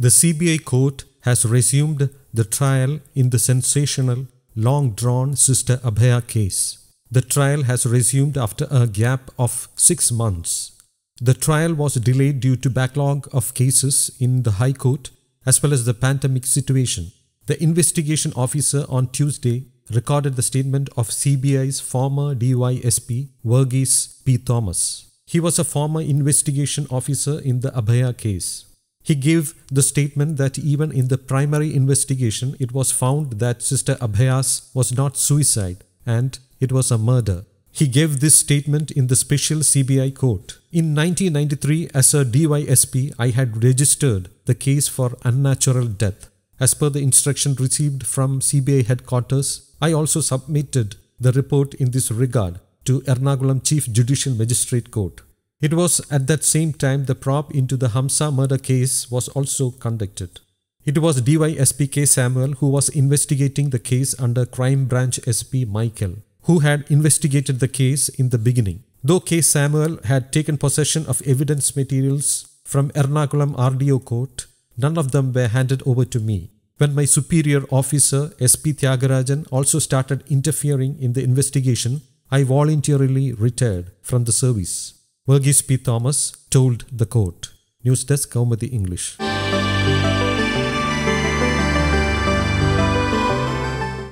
The CBI court has resumed the trial in the sensational, long drawn Sister Abhaya case. The trial has resumed after a gap of six months. The trial was delayed due to backlog of cases in the High Court as well as the pandemic situation. The investigation officer on Tuesday recorded the statement of CBI's former DYSP Verghese P. Thomas. He was a former investigation officer in the Abhaya case. He gave the statement that even in the primary investigation, it was found that Sister Abhayas was not suicide and it was a murder. He gave this statement in the special CBI court. In 1993, as a DYSP, I had registered the case for unnatural death. As per the instruction received from CBI headquarters, I also submitted the report in this regard to Ernakulam Chief Judicial Magistrate Court. It was at that same time the probe into the Hamsa murder case was also conducted. It was DYSP K. Samuel who was investigating the case under Crime Branch SP Michael, who had investigated the case in the beginning. Though K. Samuel had taken possession of evidence materials from Ernakulam RDO court, none of them were handed over to me. When my superior officer, SP Tyagarajan, also started interfering in the investigation, I voluntarily retired from the service. Verghese P. Thomas told the court. News Desk, Kaumati English.